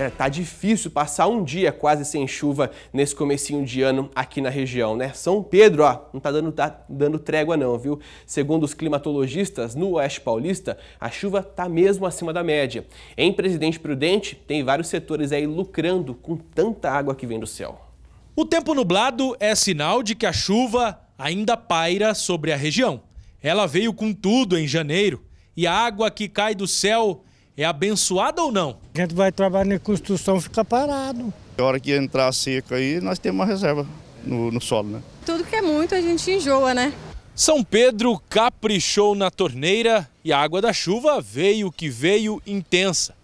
É, tá difícil passar um dia quase sem chuva nesse comecinho de ano aqui na região, né? São Pedro, ó, não tá dando, tá dando trégua não, viu? Segundo os climatologistas, no Oeste Paulista, a chuva tá mesmo acima da média. Em Presidente Prudente, tem vários setores aí lucrando com tanta água que vem do céu. O tempo nublado é sinal de que a chuva ainda paira sobre a região. Ela veio com tudo em janeiro e a água que cai do céu é abençoada ou não? A gente vai trabalhar na construção, fica parado. A hora que entrar seco aí, nós temos uma reserva no, no solo, né? Tudo que é muito a gente enjoa, né? São Pedro caprichou na torneira e a água da chuva veio que veio intensa.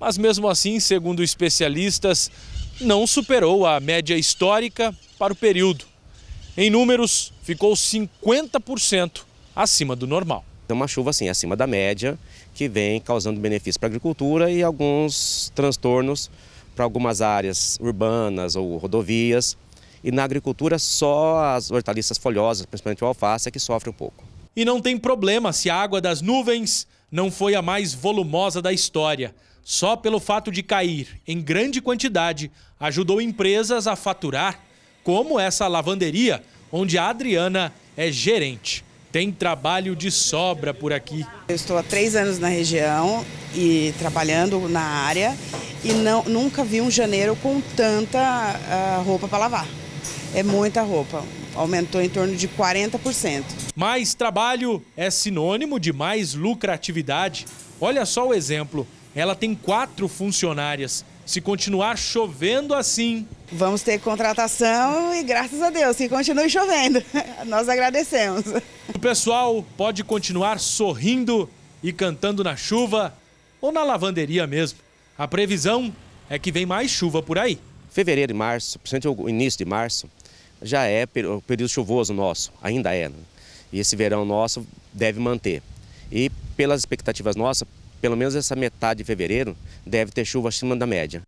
Mas mesmo assim, segundo especialistas, não superou a média histórica para o período. Em números, ficou 50% acima do normal. Então, uma chuva assim, acima da média, que vem causando benefícios para a agricultura e alguns transtornos para algumas áreas urbanas ou rodovias. E na agricultura, só as hortaliças folhosas, principalmente o alface, é que sofre um pouco. E não tem problema se a água das nuvens não foi a mais volumosa da história. Só pelo fato de cair em grande quantidade, ajudou empresas a faturar, como essa lavanderia, onde a Adriana é gerente. Tem trabalho de sobra por aqui. Eu estou há três anos na região e trabalhando na área e não, nunca vi um janeiro com tanta uh, roupa para lavar. É muita roupa, aumentou em torno de 40%. Mais trabalho é sinônimo de mais lucratividade. Olha só o exemplo. Ela tem quatro funcionárias. Se continuar chovendo assim, Vamos ter contratação e graças a Deus que continue chovendo. Nós agradecemos. O pessoal pode continuar sorrindo e cantando na chuva ou na lavanderia mesmo. A previsão é que vem mais chuva por aí. Fevereiro e março, principalmente o início de março, já é o período chuvoso nosso, ainda é. Né? E esse verão nosso deve manter. E pelas expectativas nossas, pelo menos essa metade de fevereiro deve ter chuva acima da média.